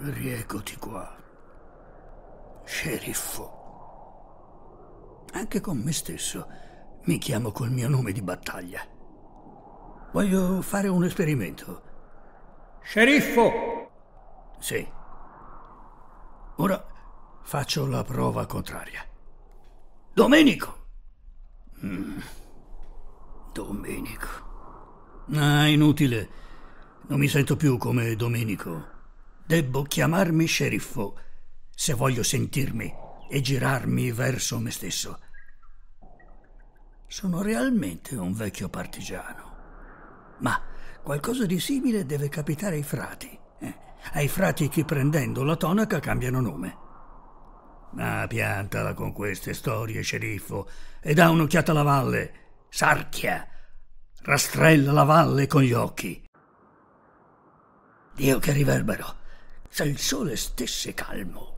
Riecoti qua, sceriffo. Anche con me stesso mi chiamo col mio nome di battaglia. Voglio fare un esperimento. Sceriffo! Sì. Ora faccio la prova contraria. Domenico! Mm. Domenico. Ah, inutile. Non mi sento più come Domenico. Debbo chiamarmi sceriffo se voglio sentirmi e girarmi verso me stesso. Sono realmente un vecchio partigiano. Ma qualcosa di simile deve capitare ai frati. Eh, ai frati che prendendo la tonaca cambiano nome. Ma piantala con queste storie, sceriffo, e dà un'occhiata alla valle. Sarchia! Rastrella la valle con gli occhi. Dio che riverbero! se il sole stesse calmo.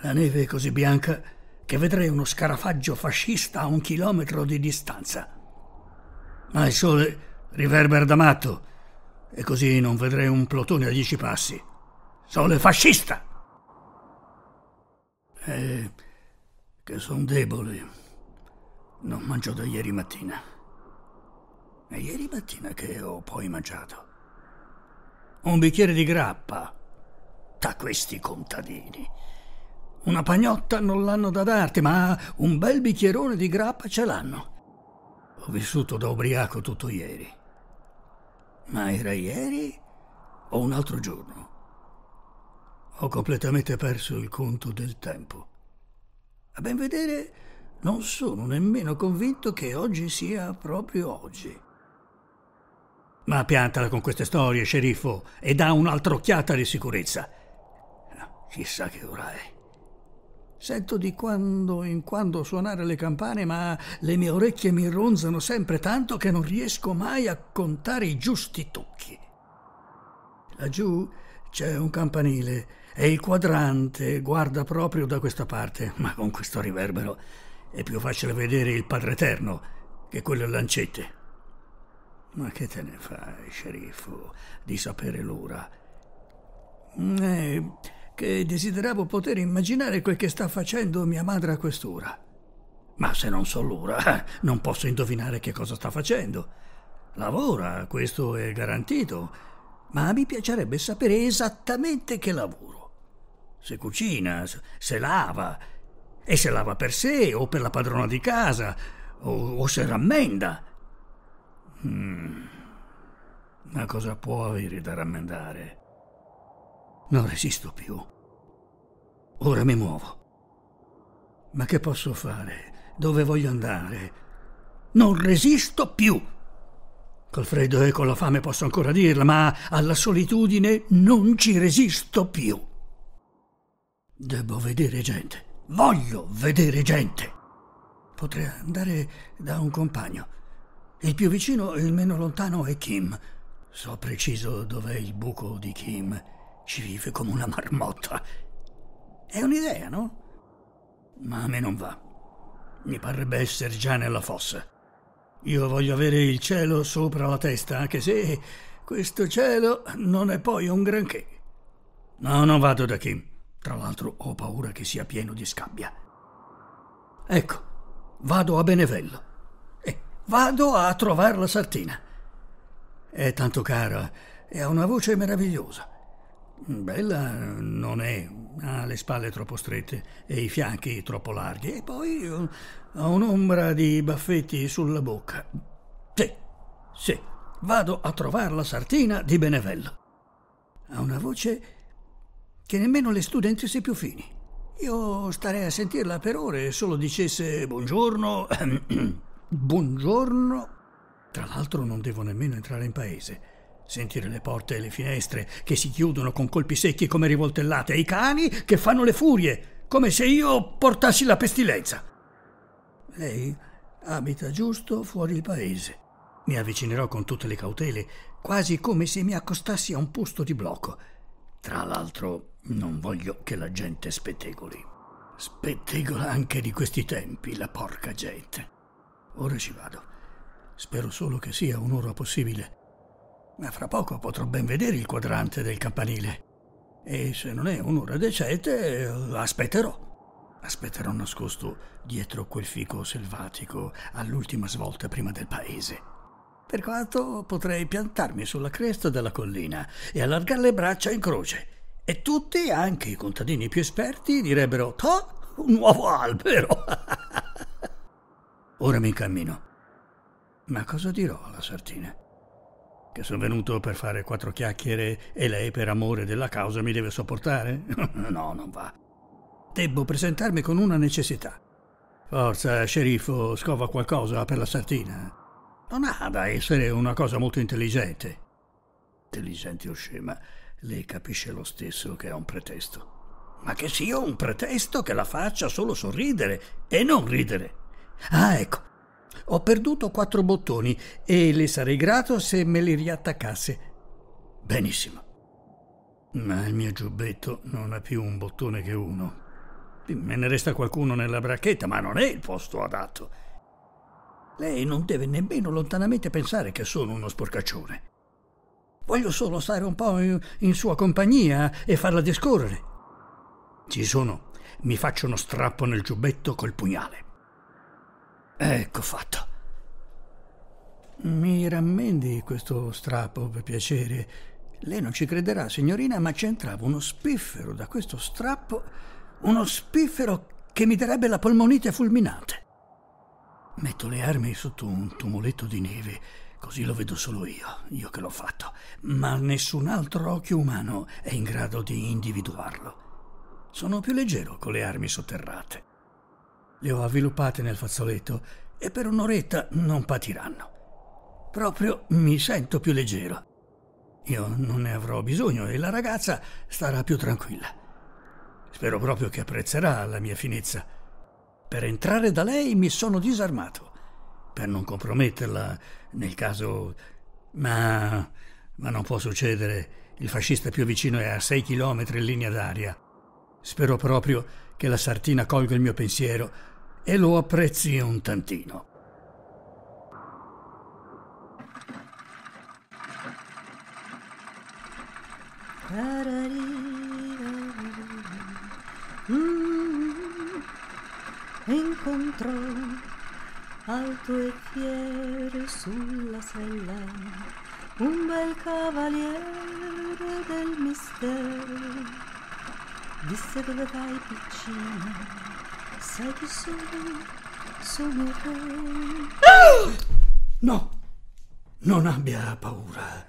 La neve è così bianca che vedrei uno scarafaggio fascista a un chilometro di distanza. Ma il sole riverbera da matto e così non vedrei un plotone a dieci passi. Sole fascista! E eh, che sono debole. Non mangio da ieri mattina. E ieri mattina che ho poi mangiato un bicchiere di grappa. Da questi contadini. Una pagnotta non l'hanno da darti, ma un bel bicchierone di grappa ce l'hanno. Ho vissuto da ubriaco tutto ieri. Ma era ieri o un altro giorno? Ho completamente perso il conto del tempo. A ben vedere, non sono nemmeno convinto che oggi sia proprio oggi. Ma piantala con queste storie, sceriffo, e dà un'altra occhiata di sicurezza. chissà che ora è. Sento di quando in quando suonare le campane, ma le mie orecchie mi ronzano sempre tanto che non riesco mai a contare i giusti tocchi. Laggiù c'è un campanile e il quadrante guarda proprio da questa parte, ma con questo riverbero è più facile vedere il Padre Eterno che quello lancette. Ma che te ne fai, sceriffo, di sapere l'ora? Eh, che desideravo poter immaginare quel che sta facendo mia madre a quest'ora. Ma se non so l'ora, non posso indovinare che cosa sta facendo. Lavora, questo è garantito, ma mi piacerebbe sapere esattamente che lavoro. Se cucina, se lava, e se lava per sé o per la padrona di casa, o, o se rammenda. Mm. Ma cosa può avere da rammendare? Non resisto più. Ora mi muovo. Ma che posso fare? Dove voglio andare? Non resisto più. Col freddo e con la fame posso ancora dirla, ma alla solitudine non ci resisto più. Devo vedere gente. Voglio vedere gente. Potrei andare da un compagno il più vicino e il meno lontano è Kim. So preciso dov'è il buco di Kim. Ci vive come una marmotta. È un'idea, no? Ma a me non va. Mi parrebbe essere già nella fossa. Io voglio avere il cielo sopra la testa, anche se questo cielo non è poi un granché. No, non vado da Kim. Tra l'altro ho paura che sia pieno di scabbia. Ecco, vado a Benevello. Vado a trovare la sartina. È tanto cara e ha una voce meravigliosa. Bella non è, ha le spalle troppo strette e i fianchi troppo larghi e poi eh, ha un'ombra di baffetti sulla bocca. Sì, sì, vado a trovare la sartina di Benevello. Ha una voce che nemmeno le studentesse più fini. Io starei a sentirla per ore e solo dicesse buongiorno. Buongiorno. Tra l'altro non devo nemmeno entrare in paese. Sentire le porte e le finestre che si chiudono con colpi secchi come rivoltellate e i cani che fanno le furie, come se io portassi la pestilenza. Lei abita giusto fuori il paese. Mi avvicinerò con tutte le cautele, quasi come se mi accostassi a un posto di blocco. Tra l'altro, non voglio che la gente spettegoli. Spettegola anche di questi tempi, la porca gente ora ci vado. Spero solo che sia un'ora possibile. Ma fra poco potrò ben vedere il quadrante del campanile. E se non è un'ora decente, eh, aspetterò. Aspetterò nascosto dietro quel fico selvatico all'ultima svolta prima del paese. Per quanto potrei piantarmi sulla cresta della collina e allargare le braccia in croce. E tutti, anche i contadini più esperti, direbbero: Toh, un nuovo albero! Ora mi incammino. Ma cosa dirò alla Sartina? Che sono venuto per fare quattro chiacchiere e lei per amore della causa mi deve sopportare? no, non va. Debbo presentarmi con una necessità. Forza, sceriffo, scova qualcosa per la Sartina. Non ha da essere una cosa molto intelligente. Intelligente o scema, lei capisce lo stesso che è un pretesto. Ma che sia un pretesto che la faccia solo sorridere e non ridere. Ah, ecco. Ho perduto quattro bottoni e le sarei grato se me li riattaccasse. Benissimo. Ma il mio giubbetto non ha più un bottone che uno. Me ne resta qualcuno nella bracchetta, ma non è il posto adatto. Lei non deve nemmeno lontanamente pensare che sono uno sporcaccione. Voglio solo stare un po' in, in sua compagnia e farla discorrere. Ci sono. Mi faccio uno strappo nel giubbetto col pugnale. Ecco fatto. Mi rammendi questo strappo, per piacere. Lei non ci crederà, signorina, ma c'entrava uno spiffero da questo strappo, uno spiffero che mi darebbe la polmonite fulminante. Metto le armi sotto un tumuletto di neve, così lo vedo solo io, io che l'ho fatto, ma nessun altro occhio umano è in grado di individuarlo. Sono più leggero con le armi sotterrate. Le ho avviluppate nel fazzoletto e per un'oretta non patiranno. Proprio mi sento più leggero. Io non ne avrò bisogno e la ragazza starà più tranquilla. Spero proprio che apprezzerà la mia finezza. Per entrare da lei mi sono disarmato, per non comprometterla nel caso... Ma... ma non può succedere. Il fascista più vicino è a sei chilometri in linea d'aria. Spero proprio che la sartina colga il mio pensiero e lo apprezzi un tantino. Incontro alto e fiero sulla sella un bel cavaliere del mistero disse dove vai piccino, sai chi sono? Sono te. No, non abbia paura.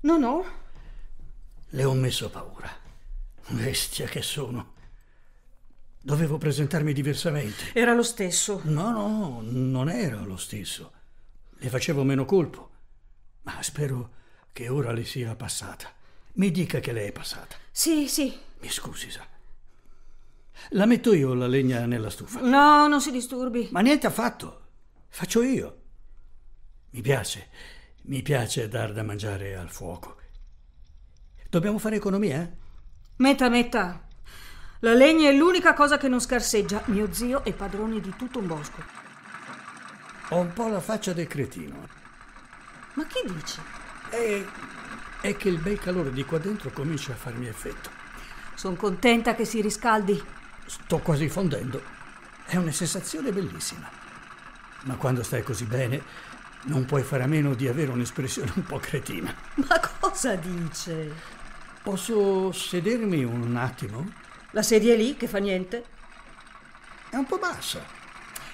No, no. Le ho messo paura. Bestia che sono. Dovevo presentarmi diversamente. Era lo stesso. No, no, non era lo stesso. Le facevo meno colpo. Ma spero che ora le sia passata. Mi dica che le è passata. Sì, sì, mi scusi, sa. La metto io la legna nella stufa. No, non si disturbi. Ma niente affatto. Faccio io. Mi piace. Mi piace dar da mangiare al fuoco. Dobbiamo fare economia? Eh? Metta, metta. La legna è l'unica cosa che non scarseggia. Mio zio è padrone di tutto un bosco. Ho un po' la faccia del cretino. Ma che dici? È, è che il bel calore di qua dentro comincia a farmi effetto. Sono contenta che si riscaldi. Sto quasi fondendo. È una sensazione bellissima. Ma quando stai così bene, non puoi fare a meno di avere un'espressione un po' cretina. Ma cosa dice? Posso sedermi un attimo? La sedia è lì, che fa niente? È un po' bassa.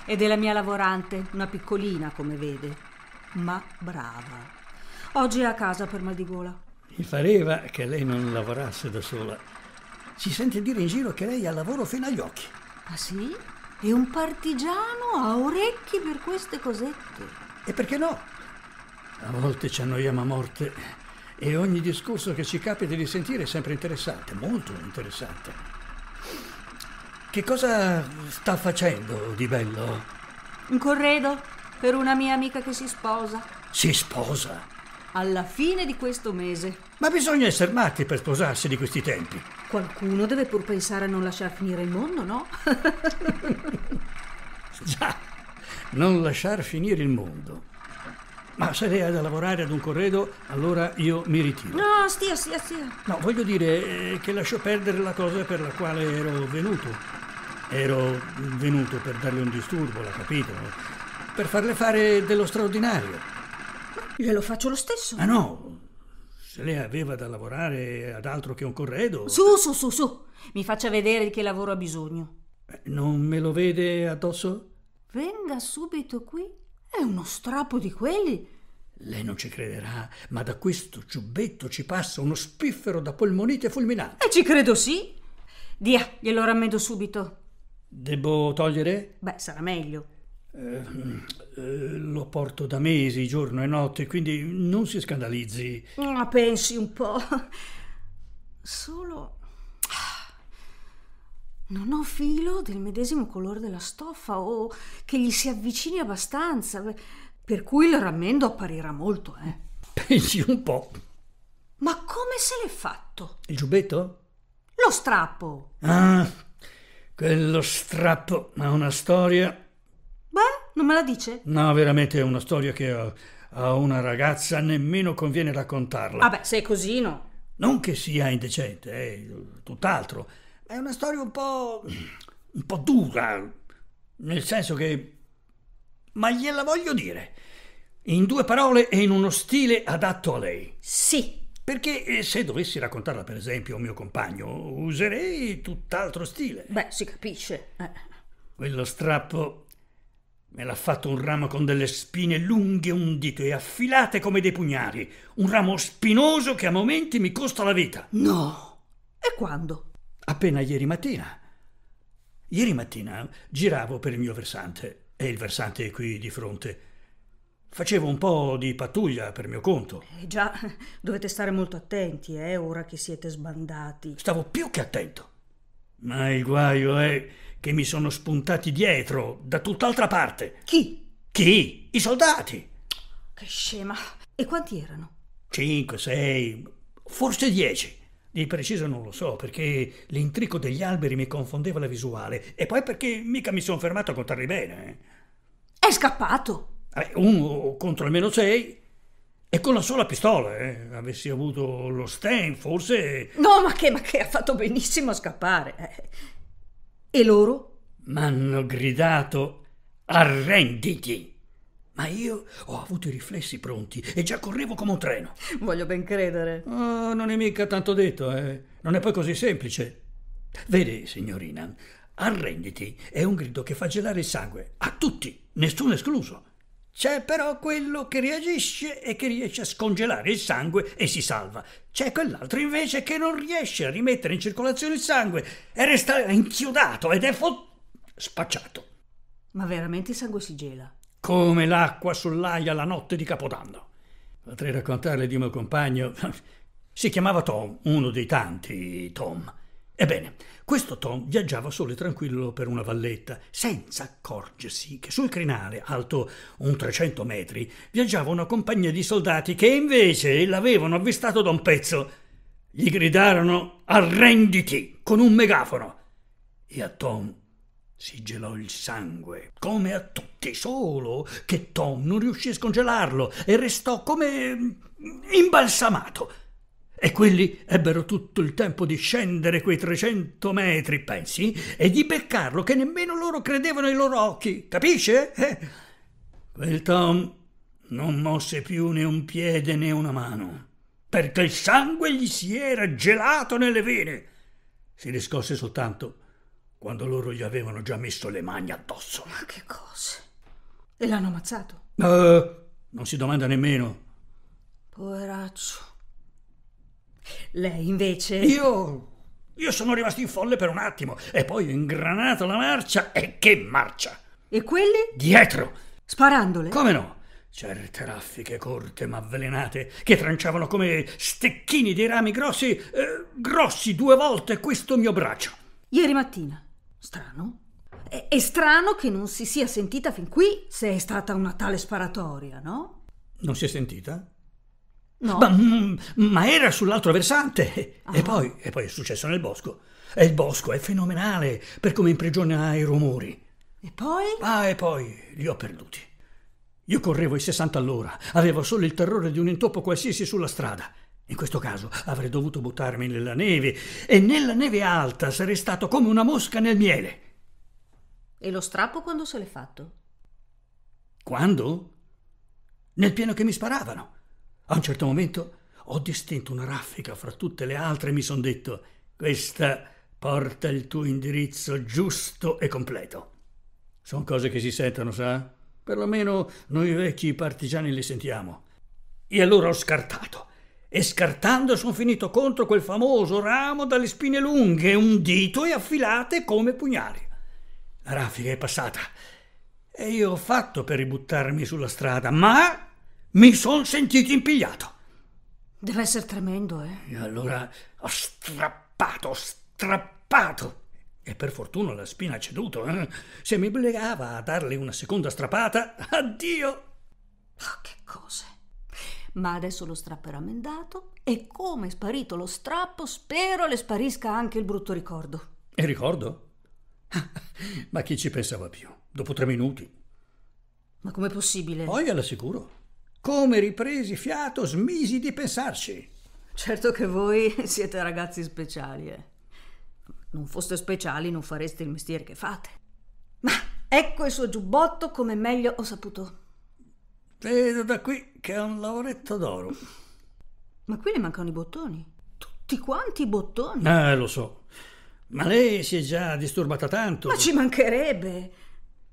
Ed è la mia lavorante, una piccolina, come vede, ma brava. Oggi è a casa per mal di gola. Mi pareva che lei non lavorasse da sola si sente dire in giro che lei ha lavoro fino agli occhi. Ah sì? E un partigiano ha orecchi per queste cosette. E perché no? A volte ci annoiamo a morte e ogni discorso che ci capita di sentire è sempre interessante, molto interessante. Che cosa sta facendo di bello? Un corredo per una mia amica che si sposa. Si sposa? Alla fine di questo mese. Ma bisogna essere matti per sposarsi di questi tempi. Qualcuno deve pur pensare a non lasciar finire il mondo, no? Già, non lasciar finire il mondo. Ma se lei ha da lavorare ad un corredo, allora io mi ritiro. No, stia, stia, stia. No, voglio dire eh, che lascio perdere la cosa per la quale ero venuto. Ero venuto per darle un disturbo, l'ha capito? Per farle fare dello straordinario. Glielo faccio lo stesso. Ah no, se lei aveva da lavorare ad altro che un corredo. Su, su, su, su. Mi faccia vedere di che lavoro ha bisogno. Eh, non me lo vede addosso? Venga subito qui. È uno strappo di quelli. Lei non ci crederà, ma da questo giubbetto ci passa uno spiffero da polmonite fulminante. E ci credo sì. Dia, glielo rammedo subito. Debbo togliere? Beh, sarà meglio. Eh, eh, lo porto da mesi, giorno e notte, quindi non si scandalizzi. Ma ah, pensi un po'. Solo... Non ho filo del medesimo colore della stoffa o che gli si avvicini abbastanza, per cui il rammendo apparirà molto, eh. Pensi un po'. Ma come se l'è fatto? Il giubbetto? Lo strappo. Ah, quello strappo ha una storia non me la dice? No, veramente è una storia che a, a una ragazza nemmeno conviene raccontarla. Vabbè, ah se è così, no. Non che sia indecente, eh, tutt'altro. È una storia un po'. un po' dura. Nel senso che. Ma gliela voglio dire. In due parole e in uno stile adatto a lei. Sì. Perché eh, se dovessi raccontarla, per esempio, a un mio compagno, userei tutt'altro stile. Beh, si capisce. Eh. Quello strappo Me l'ha fatto un ramo con delle spine lunghe, un dito e affilate come dei pugnali. Un ramo spinoso che a momenti mi costa la vita. No! E quando? Appena ieri mattina. Ieri mattina giravo per il mio versante, e il versante è qui di fronte. Facevo un po' di pattuglia per mio conto. Eh già, dovete stare molto attenti, eh, ora che siete sbandati. Stavo più che attento. Ma il guaio è che mi sono spuntati dietro, da tutt'altra parte. Chi? Chi? I soldati. Che scema. E quanti erano? Cinque, sei, forse dieci. Di preciso non lo so, perché l'intrico degli alberi mi confondeva la visuale. E poi perché mica mi sono fermato a contarli bene. Eh. È scappato. Eh, uno contro almeno sei. E con la sola pistola, eh. Avessi avuto lo Sten, forse... No, ma che, ma che, ha fatto benissimo a scappare. Eh. E loro? M'hanno gridato arrenditi! Ma io ho avuto i riflessi pronti e già correvo come un treno. Voglio ben credere. Oh, non è mica tanto detto, eh. Non è poi così semplice. Vede, signorina, arrenditi è un grido che fa gelare il sangue a tutti, nessuno escluso. C'è però quello che reagisce e che riesce a scongelare il sangue e si salva. C'è quell'altro invece che non riesce a rimettere in circolazione il sangue e resta inchiodato ed è fo... spacciato. Ma veramente il sangue si gela? Come l'acqua sull'aia la notte di Capodanno. Potrei raccontarle di un mio compagno. Si chiamava Tom, uno dei tanti Tom. Ebbene, questo Tom viaggiava solo e tranquillo per una valletta, senza accorgersi che sul crinale, alto un 300 metri, viaggiava una compagnia di soldati che invece l'avevano avvistato da un pezzo. Gli gridarono arrenditi con un megafono. E a Tom si gelò il sangue, come a tutti, solo che Tom non riuscì a scongelarlo e restò come imbalsamato. E quelli ebbero tutto il tempo di scendere quei 300 metri, pensi, e di beccarlo che nemmeno loro credevano ai loro occhi, capisce? Eh? Quel Tom non mosse più né un piede né una mano, perché il sangue gli si era gelato nelle vene. Si riscosse soltanto quando loro gli avevano già messo le mani addosso. Ma che cose? E l'hanno ammazzato? Uh, non si domanda nemmeno. Poveraccio. Lei invece... Io... Io sono rimasto in folle per un attimo e poi ho ingranato la marcia e che marcia! E quelli? Dietro! Sparandole? Come no? Certe raffiche corte ma avvelenate che tranciavano come stecchini di rami grossi, eh, grossi due volte questo mio braccio. Ieri mattina. Strano. È, è strano che non si sia sentita fin qui se è stata una tale sparatoria, no? Non si è sentita? No. Ma, mm, ma era sull'altro versante. Ah. E, poi, e poi è successo nel bosco. E il bosco è fenomenale per come imprigiona i rumori. E poi? Ah, e poi li ho perduti. Io correvo i 60 all'ora, avevo solo il terrore di un intoppo qualsiasi sulla strada. In questo caso avrei dovuto buttarmi nella neve e nella neve alta sarei stato come una mosca nel miele. E lo strappo quando se l'è fatto? Quando? Nel pieno che mi sparavano. A un certo momento ho distinto una raffica fra tutte le altre e mi son detto: Questa porta il tuo indirizzo giusto e completo. Sono cose che si sentono, sa? Perlomeno noi vecchi partigiani le sentiamo. E allora ho scartato. E scartando sono finito contro quel famoso ramo dalle spine lunghe, un dito e affilate come pugnali. La raffica è passata e io ho fatto per ributtarmi sulla strada, ma mi son sentito impigliato. Deve essere tremendo, eh? E allora ho strappato, ho strappato. E per fortuna la spina ha ceduto. Eh? Se mi obbligava a darle una seconda strappata, addio! Ah, che cose! Ma adesso lo strappo era mendato e come è sparito lo strappo, spero le sparisca anche il brutto ricordo. E ricordo? Ma chi ci pensava più? Dopo tre minuti. Ma com'è possibile? Poi alla sicuro. Come ripresi fiato, smisi di pensarci. Certo che voi siete ragazzi speciali, eh. Non foste speciali, non fareste il mestiere che fate. Ma ecco il suo giubbotto come meglio ho saputo. Vedo da qui che è un lavoretto d'oro. Ma qui le mancano i bottoni. Tutti quanti i bottoni. Eh, lo so. Ma lei si è già disturbata tanto. Ma ci mancherebbe.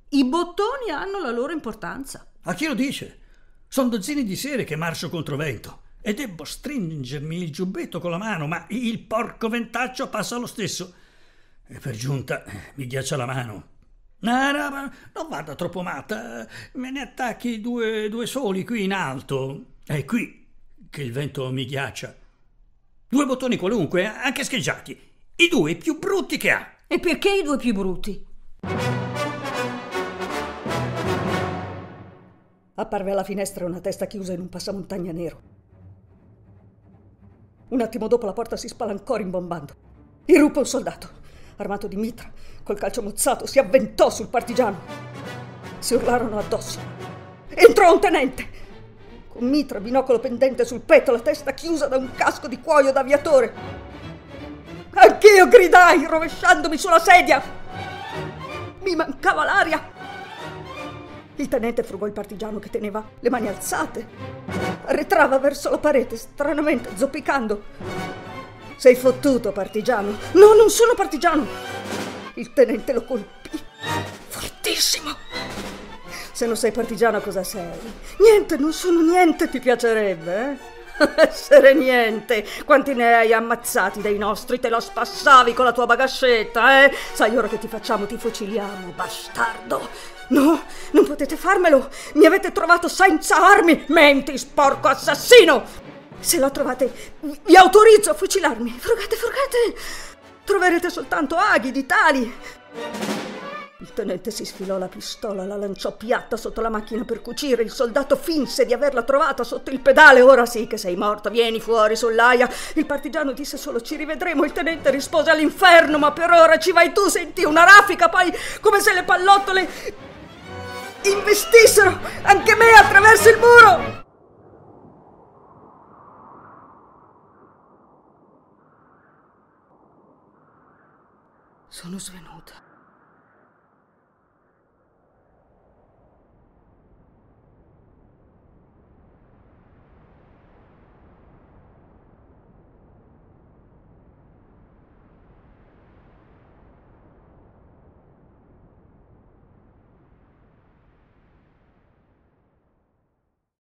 I bottoni hanno la loro importanza. A chi lo dice? Sono dozzine di sere che marcio contro vento e debbo stringermi il giubbetto con la mano, ma il porco ventaccio passa lo stesso. E per giunta mi ghiaccia la mano. No, no, non vada troppo matta, me ne attacchi due, due soli qui in alto. È qui che il vento mi ghiaccia. Due bottoni qualunque, anche scheggiati. I due più brutti che ha. E perché i due più brutti? apparve alla finestra una testa chiusa in un passamontagna nero. Un attimo dopo la porta si spalancò rimbombando. Irruppe un soldato, armato di mitra, col calcio mozzato, si avventò sul partigiano. Si urlarono addosso. Entrò un tenente, con mitra, binocolo pendente sul petto, la testa chiusa da un casco di cuoio d'aviatore. Anch'io gridai, rovesciandomi sulla sedia. Mi mancava l'aria. Il tenente frugò il partigiano che teneva le mani alzate. Arretrava verso la parete, stranamente, zoppicando. Sei fottuto, partigiano. No, non sono partigiano. Il tenente lo colpì. Fortissimo. Se non sei partigiano, cosa sei? Niente, non sono niente, ti piacerebbe, eh? essere niente. Quanti ne hai ammazzati dei nostri? Te la spassavi con la tua bagascetta, eh? Sai ora che ti facciamo? Ti fuciliamo, bastardo. No, non potete farmelo. Mi avete trovato senza armi. Menti, sporco assassino. Se la trovate, vi autorizzo a fucilarmi. Frugate, frugate. Troverete soltanto aghi di tali. Il tenente si sfilò la pistola, la lanciò piatta sotto la macchina per cucire. Il soldato finse di averla trovata sotto il pedale. Ora sì che sei morto, vieni fuori sull'aia. Il partigiano disse solo ci rivedremo. Il tenente rispose all'inferno, ma per ora ci vai tu, Sentì una raffica, poi come se le pallottole investissero anche me attraverso il muro. Sono svenuta.